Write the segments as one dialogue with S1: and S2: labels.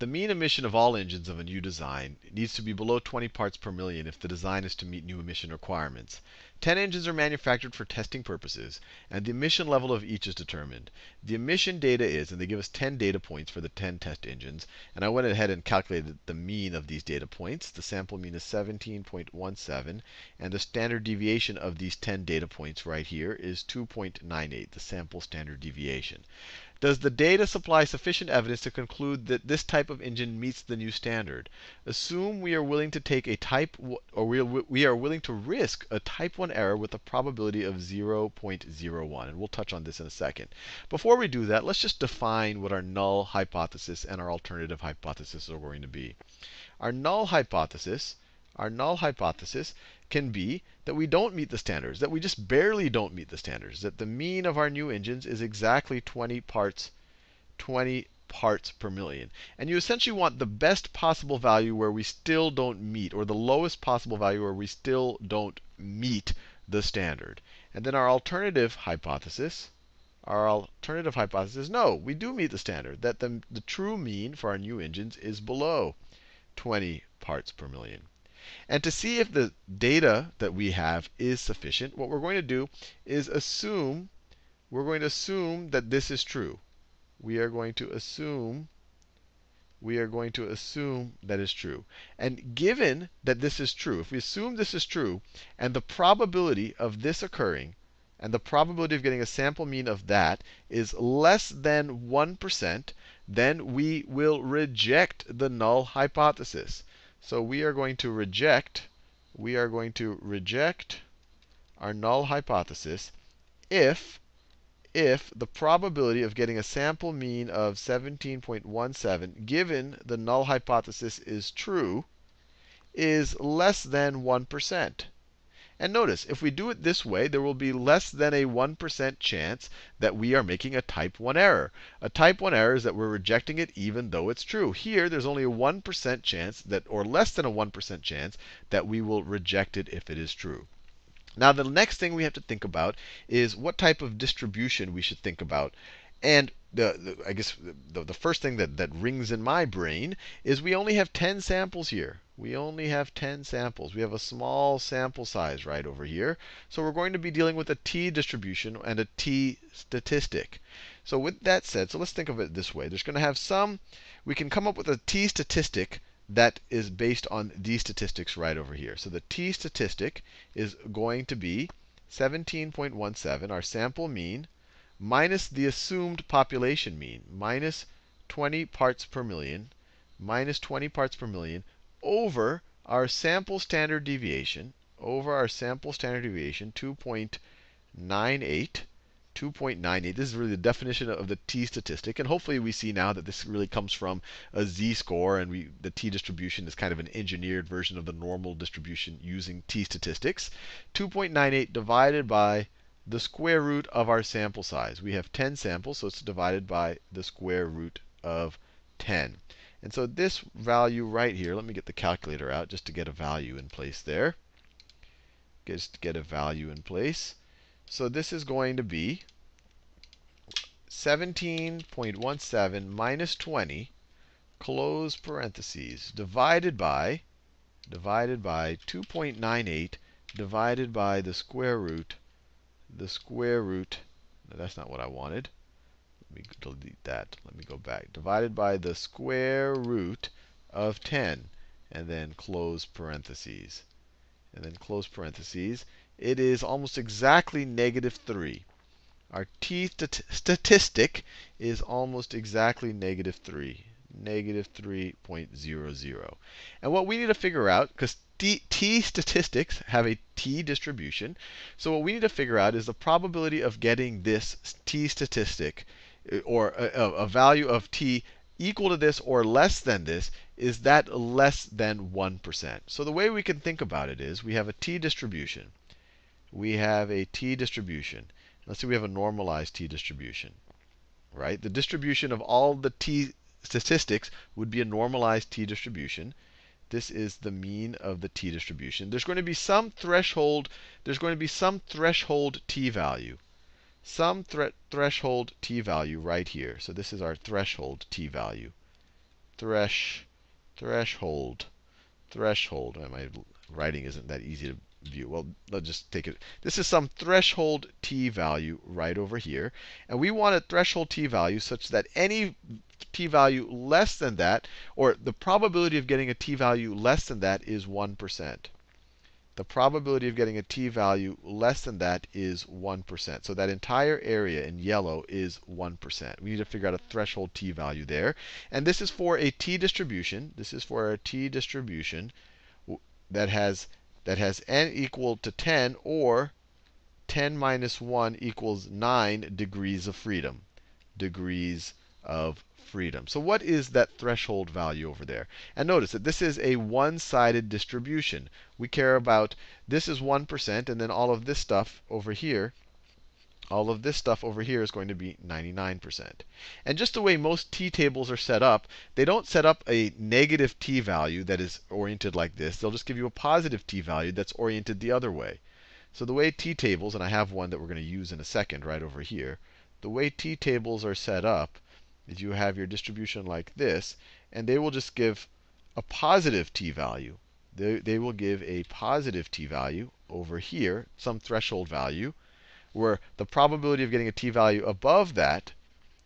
S1: The mean emission of all engines of a new design needs to be below 20 parts per million if the design is to meet new emission requirements. 10 engines are manufactured for testing purposes, and the emission level of each is determined. The emission data is, and they give us 10 data points for the 10 test engines, and I went ahead and calculated the mean of these data points. The sample mean is 17.17, and the standard deviation of these 10 data points right here is 2.98, the sample standard deviation. Does the data supply sufficient evidence to conclude that this type of engine meets the new standard? Assume we are willing to take a type or we, are willing to risk a type 1 error with a probability of 0.01, and we'll touch on this in a second. Before we do that, let's just define what our null hypothesis and our alternative hypothesis are going to be. Our null hypothesis, our null hypothesis can be that we don't meet the standards, that we just barely don't meet the standards, that the mean of our new engines is exactly 20 parts, 20 parts per million. And you essentially want the best possible value where we still don't meet, or the lowest possible value where we still don't meet the standard. And then our alternative hypothesis, our alternative hypothesis is no, we do meet the standard, that the, the true mean for our new engines is below 20 parts per million. And to see if the data that we have is sufficient, what we're going to do is assume we're going to assume that this is true. We are going to assume we are going to assume that is true. And given that this is true, if we assume this is true, and the probability of this occurring, and the probability of getting a sample mean of that is less than 1%, then we will reject the null hypothesis. So we are going to reject, we are going to reject our null hypothesis if, if the probability of getting a sample mean of 17.17 given the null hypothesis is true is less than 1%. And notice, if we do it this way, there will be less than a 1% chance that we are making a type 1 error. A type 1 error is that we're rejecting it even though it's true. Here, there's only a 1% chance that, or less than a 1% chance, that we will reject it if it is true. Now, the next thing we have to think about is what type of distribution we should think about and the, the I guess the, the first thing that, that rings in my brain is we only have 10 samples here. We only have 10 samples. We have a small sample size right over here. So we're going to be dealing with a t distribution and a t statistic. So with that said, so let's think of it this way. There's going to have some, we can come up with a t statistic that is based on these statistics right over here. So the t statistic is going to be 17.17, our sample mean, minus the assumed population mean, minus 20 parts per million, minus 20 parts per million, over our sample standard deviation, over our sample standard deviation, 2.98, 2.98. This is really the definition of the t statistic. And hopefully we see now that this really comes from a z-score, and we, the t distribution is kind of an engineered version of the normal distribution using t statistics. 2.98 divided by the square root of our sample size. We have 10 samples, so it's divided by the square root of 10. And so this value right here, let me get the calculator out just to get a value in place there. Just to get a value in place. So this is going to be 17.17 minus 20, close parentheses, divided by, divided by 2.98, divided by the square root the square root. No, that's not what I wanted. Let me delete that. Let me go back. Divided by the square root of 10. And then close parentheses. And then close parentheses. It is almost exactly negative 3. Our t statistic is almost exactly negative 3 negative 3.00. And what we need to figure out, because t, statistics have a t distribution, so what we need to figure out is the probability of getting this t statistic, uh, or a, a value of t equal to this or less than this, is that less than 1%? So the way we can think about it is we have a t distribution. We have a t distribution. Let's say we have a normalized t distribution right? The distribution of all the t statistics would be a normalized t distribution. This is the mean of the t distribution. There's going to be some threshold, there's going to be some threshold t value. Some thre threshold t value right here. So this is our threshold t value. Thresh, threshold, threshold. My writing isn't that easy to view. Well, let's just take it. This is some threshold t value right over here. And we want a threshold t value such that any t value less than that, or the probability of getting a t value less than that is 1%. The probability of getting a t value less than that is 1%. So that entire area in yellow is 1%. We need to figure out a threshold t value there. And this is for a t distribution. This is for a t distribution that has that has n equal to 10 or 10 minus 1 equals 9 degrees of freedom. Degrees of freedom. So what is that threshold value over there? And notice that this is a one-sided distribution. We care about this is 1%, and then all of this stuff over here all of this stuff over here is going to be 99%. And just the way most t tables are set up, they don't set up a negative t value that is oriented like this. They'll just give you a positive t value that's oriented the other way. So the way t tables, and I have one that we're going to use in a second right over here, the way t tables are set up is you have your distribution like this, and they will just give a positive t value. They, they will give a positive t value over here, some threshold value where the probability of getting a t value above that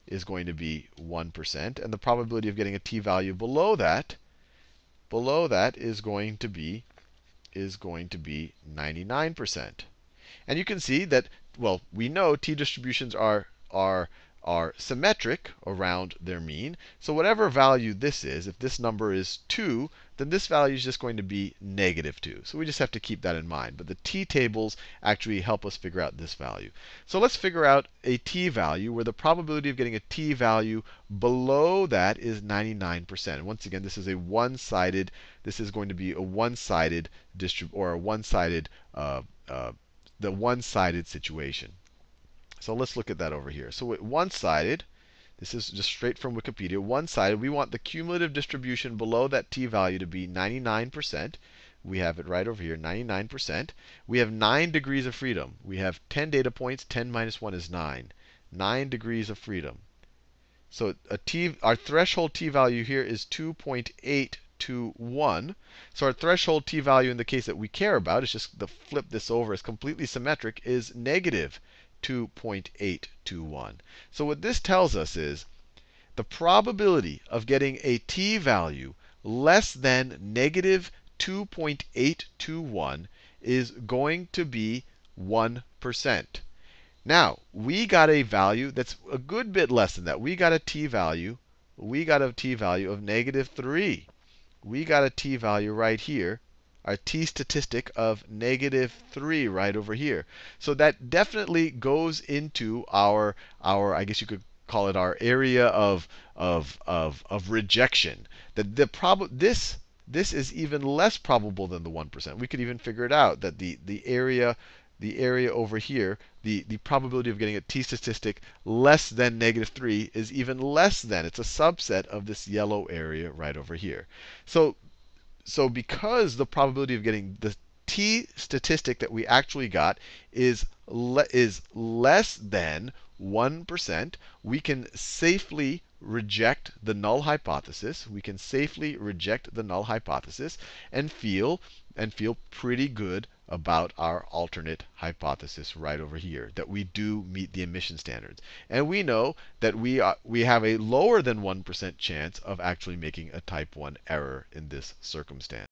S1: is going to be 1%, and the probability of getting a t value below that below that is going to be is going to be 99%. And you can see that well, we know t distributions are are are symmetric around their mean. So whatever value this is, if this number is 2, then this value is just going to be negative 2. So we just have to keep that in mind. But the t tables actually help us figure out this value. So let's figure out a t value where the probability of getting a t value below that is 99%. And once again, this is a one-sided, this is going to be a one-sided distrib or a one-sided uh, uh, the one-sided situation. So let's look at that over here. So one-sided, this is just straight from Wikipedia, one-sided, we want the cumulative distribution below that t value to be 99%. We have it right over here, 99%. We have 9 degrees of freedom. We have 10 data points. 10 minus 1 is 9. 9 degrees of freedom. So a t, our threshold t value here is 2.821. So our threshold t value in the case that we care about, is just the flip this over, is completely symmetric, is negative 2.821. So what this tells us is the probability of getting a t value less than negative 2.821 is going to be 1%. Now, we got a value that's a good bit less than that. We got a t value. We got a t value of negative 3. We got a t value right here our t statistic of negative 3 right over here. So that definitely goes into our, our I guess you could call it our area of, of, of, of rejection. That the prob- this, this is even less probable than the 1%. We could even figure it out that the, the area the area over here, the, the probability of getting a t statistic less than negative 3 is even less than. It's a subset of this yellow area right over here. So so because the probability of getting the t statistic that we actually got is, le is less than 1%, we can safely reject the null hypothesis. We can safely reject the null hypothesis and feel and feel pretty good about our alternate hypothesis right over here, that we do meet the emission standards. And we know that we, are, we have a lower than 1% chance of actually making a type 1 error in this circumstance.